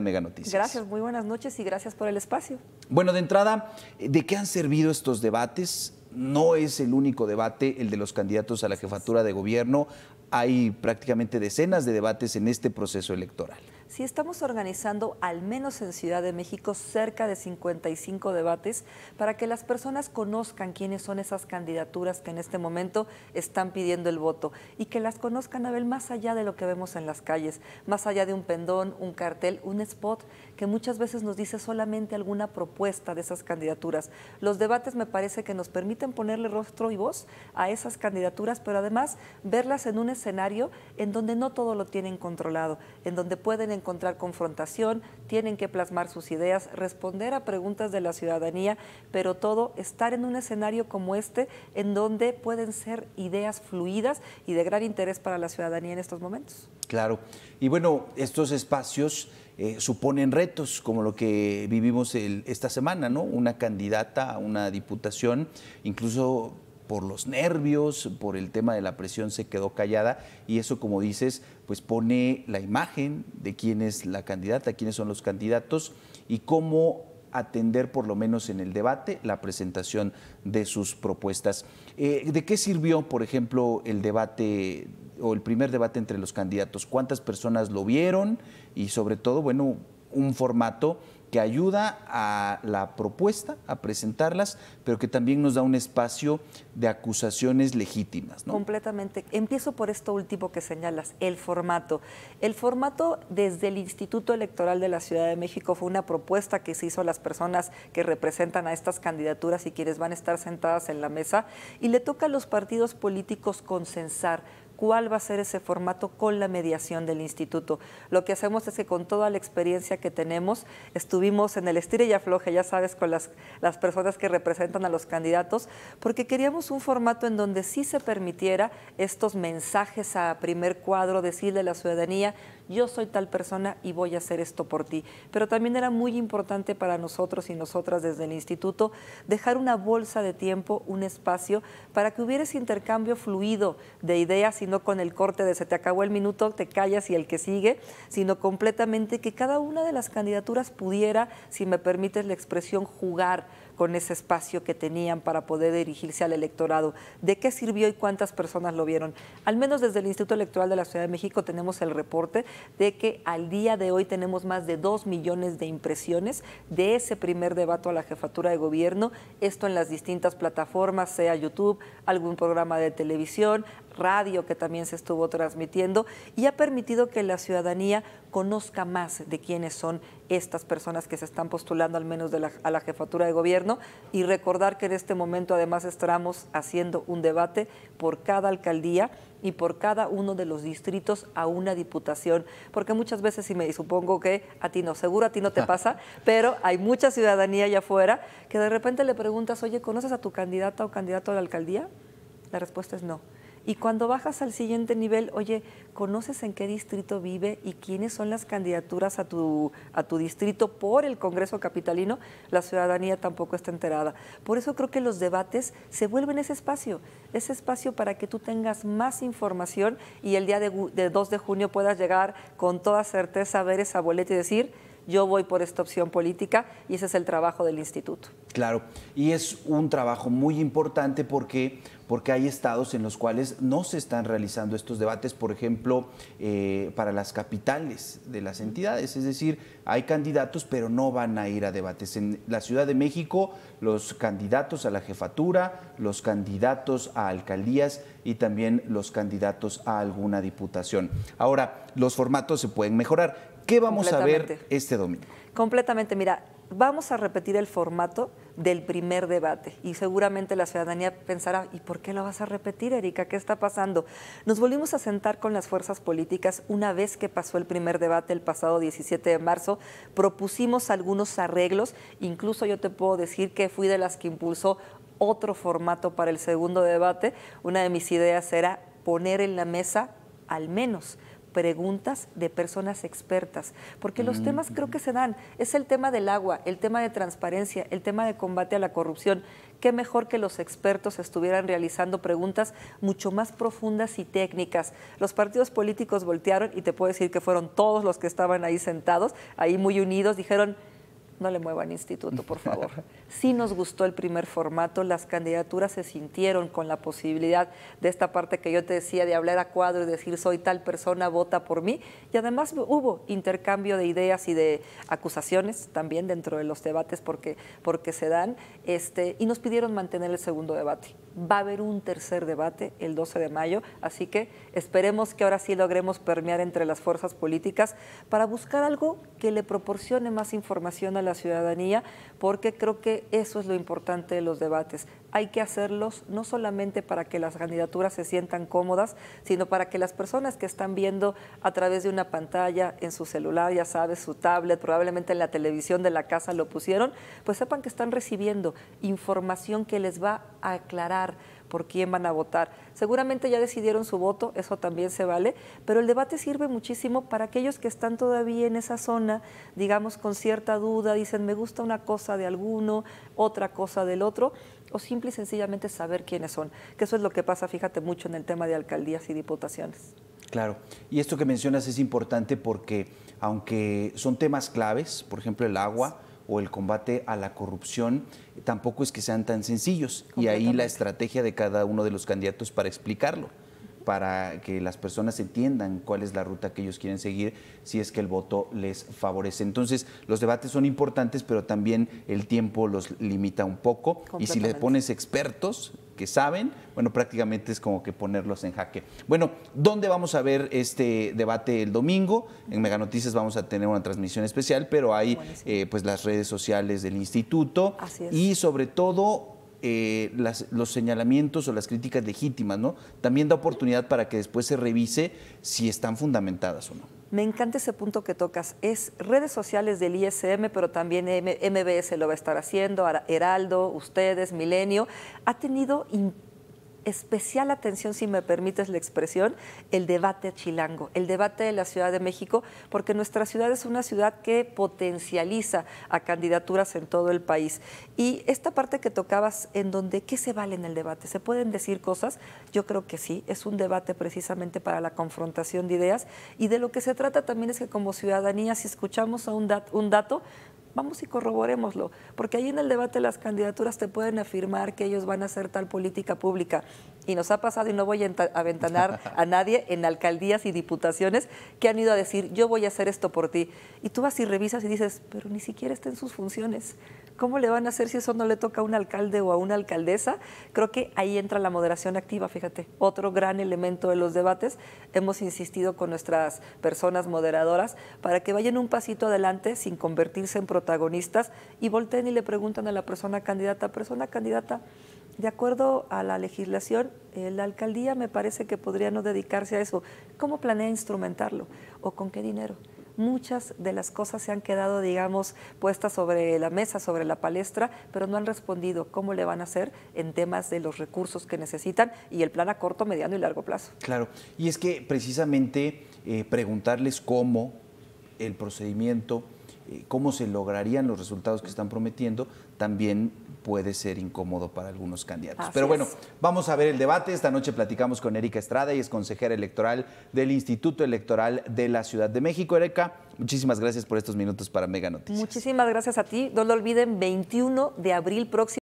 Mega Noticias. Gracias, muy buenas noches y gracias por el espacio. Bueno, de entrada, ¿de qué han servido estos debates? No es el único debate el de los candidatos a la jefatura de gobierno. Hay prácticamente decenas de debates en este proceso electoral si estamos organizando, al menos en Ciudad de México, cerca de 55 debates para que las personas conozcan quiénes son esas candidaturas que en este momento están pidiendo el voto y que las conozcan, Abel, más allá de lo que vemos en las calles, más allá de un pendón, un cartel, un spot que muchas veces nos dice solamente alguna propuesta de esas candidaturas. Los debates me parece que nos permiten ponerle rostro y voz a esas candidaturas, pero además verlas en un escenario en donde no todo lo tienen controlado, en donde pueden encontrar confrontación, tienen que plasmar sus ideas, responder a preguntas de la ciudadanía, pero todo estar en un escenario como este en donde pueden ser ideas fluidas y de gran interés para la ciudadanía en estos momentos. Claro. Y bueno, estos espacios eh, suponen retos como lo que vivimos esta semana, ¿no? Una candidata a una diputación, incluso por los nervios, por el tema de la presión, se quedó callada y eso, como dices, pues pone la imagen de quién es la candidata, quiénes son los candidatos y cómo atender por lo menos en el debate la presentación de sus propuestas. Eh, ¿De qué sirvió, por ejemplo, el debate o el primer debate entre los candidatos? ¿Cuántas personas lo vieron? Y sobre todo, bueno, un formato que ayuda a la propuesta, a presentarlas, pero que también nos da un espacio de acusaciones legítimas. ¿no? Completamente. Empiezo por esto último que señalas, el formato. El formato desde el Instituto Electoral de la Ciudad de México fue una propuesta que se hizo a las personas que representan a estas candidaturas y quienes van a estar sentadas en la mesa, y le toca a los partidos políticos consensar cuál va a ser ese formato con la mediación del instituto. Lo que hacemos es que con toda la experiencia que tenemos, estuvimos en el estire y afloje, ya sabes, con las, las personas que representan a los candidatos, porque queríamos un formato en donde sí se permitiera estos mensajes a primer cuadro, decirle a la ciudadanía, yo soy tal persona y voy a hacer esto por ti. Pero también era muy importante para nosotros y nosotras desde el instituto dejar una bolsa de tiempo, un espacio, para que hubiera ese intercambio fluido de ideas y no con el corte de se te acabó el minuto, te callas y el que sigue, sino completamente que cada una de las candidaturas pudiera, si me permites la expresión, jugar con ese espacio que tenían para poder dirigirse al electorado. ¿De qué sirvió y cuántas personas lo vieron? Al menos desde el Instituto Electoral de la Ciudad de México tenemos el reporte de que al día de hoy tenemos más de dos millones de impresiones de ese primer debate a la jefatura de gobierno, esto en las distintas plataformas, sea YouTube, algún programa de televisión, radio que también se estuvo transmitiendo y ha permitido que la ciudadanía conozca más de quiénes son estas personas que se están postulando al menos a la jefatura de gobierno y recordar que en este momento además estamos haciendo un debate por cada alcaldía y por cada uno de los distritos a una diputación, porque muchas veces, y me supongo que a ti no, seguro a ti no te pasa, pero hay mucha ciudadanía allá afuera que de repente le preguntas, oye, ¿conoces a tu candidata o candidato a la alcaldía? La respuesta es no. Y cuando bajas al siguiente nivel, oye, ¿conoces en qué distrito vive y quiénes son las candidaturas a tu, a tu distrito por el Congreso Capitalino? La ciudadanía tampoco está enterada. Por eso creo que los debates se vuelven ese espacio, ese espacio para que tú tengas más información y el día de, de 2 de junio puedas llegar con toda certeza a ver esa boleta y decir, yo voy por esta opción política y ese es el trabajo del instituto. Claro, y es un trabajo muy importante porque, porque hay estados en los cuales no se están realizando estos debates, por ejemplo, eh, para las capitales de las entidades, es decir, hay candidatos pero no van a ir a debates. En la Ciudad de México, los candidatos a la jefatura, los candidatos a alcaldías y también los candidatos a alguna diputación. Ahora, los formatos se pueden mejorar. ¿Qué vamos a ver este domingo? Completamente, mira, vamos a repetir el formato del primer debate y seguramente la ciudadanía pensará, ¿y por qué lo vas a repetir, Erika? ¿Qué está pasando? Nos volvimos a sentar con las fuerzas políticas una vez que pasó el primer debate el pasado 17 de marzo, propusimos algunos arreglos, incluso yo te puedo decir que fui de las que impulsó otro formato para el segundo debate, una de mis ideas era poner en la mesa al menos preguntas de personas expertas, porque los mm, temas creo que se dan. Es el tema del agua, el tema de transparencia, el tema de combate a la corrupción. Qué mejor que los expertos estuvieran realizando preguntas mucho más profundas y técnicas. Los partidos políticos voltearon y te puedo decir que fueron todos los que estaban ahí sentados, ahí muy unidos, dijeron, no le muevan instituto, por favor. Sí nos gustó el primer formato, las candidaturas se sintieron con la posibilidad de esta parte que yo te decía de hablar a cuadro y decir soy tal persona, vota por mí. Y además hubo intercambio de ideas y de acusaciones también dentro de los debates porque, porque se dan. Este, y nos pidieron mantener el segundo debate. Va a haber un tercer debate el 12 de mayo, así que esperemos que ahora sí logremos permear entre las fuerzas políticas para buscar algo que le proporcione más información a la ciudadanía, porque creo que eso es lo importante de los debates. Hay que hacerlos no solamente para que las candidaturas se sientan cómodas, sino para que las personas que están viendo a través de una pantalla en su celular, ya sabes, su tablet, probablemente en la televisión de la casa lo pusieron, pues sepan que están recibiendo información que les va a aclarar por quién van a votar. Seguramente ya decidieron su voto, eso también se vale, pero el debate sirve muchísimo para aquellos que están todavía en esa zona, digamos, con cierta duda, dicen, me gusta una cosa de alguno, otra cosa del otro, o simple y sencillamente saber quiénes son, que eso es lo que pasa, fíjate, mucho en el tema de alcaldías y diputaciones. Claro, y esto que mencionas es importante porque aunque son temas claves, por ejemplo el agua, o el combate a la corrupción tampoco es que sean tan sencillos. Y ahí la estrategia de cada uno de los candidatos para explicarlo para que las personas entiendan cuál es la ruta que ellos quieren seguir si es que el voto les favorece. Entonces, los debates son importantes, pero también el tiempo los limita un poco. Y si le pones expertos, saben, bueno, prácticamente es como que ponerlos en jaque. Bueno, ¿dónde vamos a ver este debate el domingo? En Mega Noticias vamos a tener una transmisión especial, pero hay eh, pues las redes sociales del instituto y sobre todo eh, los señalamientos o las críticas legítimas, ¿no? También da oportunidad para que después se revise si están fundamentadas o no. Me encanta ese punto que tocas. Es redes sociales del ISM, pero también MBS lo va a estar haciendo, Heraldo, ustedes, Milenio. Ha tenido especial atención, si me permites la expresión, el debate chilango, el debate de la Ciudad de México, porque nuestra ciudad es una ciudad que potencializa a candidaturas en todo el país. Y esta parte que tocabas, en donde qué se vale en el debate, ¿se pueden decir cosas? Yo creo que sí, es un debate precisamente para la confrontación de ideas y de lo que se trata también es que como ciudadanía, si escuchamos un, un dato, vamos y corroborémoslo, porque ahí en el debate las candidaturas te pueden afirmar que ellos van a hacer tal política pública, y nos ha pasado, y no voy a aventanar a nadie, en alcaldías y diputaciones que han ido a decir, yo voy a hacer esto por ti. Y tú vas y revisas y dices, pero ni siquiera está en sus funciones. ¿Cómo le van a hacer si eso no le toca a un alcalde o a una alcaldesa? Creo que ahí entra la moderación activa, fíjate. Otro gran elemento de los debates. Hemos insistido con nuestras personas moderadoras para que vayan un pasito adelante sin convertirse en protagonistas y volteen y le preguntan a la persona candidata, persona candidata, de acuerdo a la legislación, eh, la alcaldía me parece que podría no dedicarse a eso. ¿Cómo planea instrumentarlo? ¿O con qué dinero? Muchas de las cosas se han quedado, digamos, puestas sobre la mesa, sobre la palestra, pero no han respondido cómo le van a hacer en temas de los recursos que necesitan y el plan a corto, mediano y largo plazo. Claro, y es que precisamente eh, preguntarles cómo el procedimiento eh, cómo se lograrían los resultados que están prometiendo, también puede ser incómodo para algunos candidatos. Pero bueno, vamos a ver el debate. Esta noche platicamos con Erika Estrada y es consejera electoral del Instituto Electoral de la Ciudad de México. Erika, muchísimas gracias por estos minutos para Mega Noticias. Muchísimas gracias a ti. No lo olviden, 21 de abril próximo.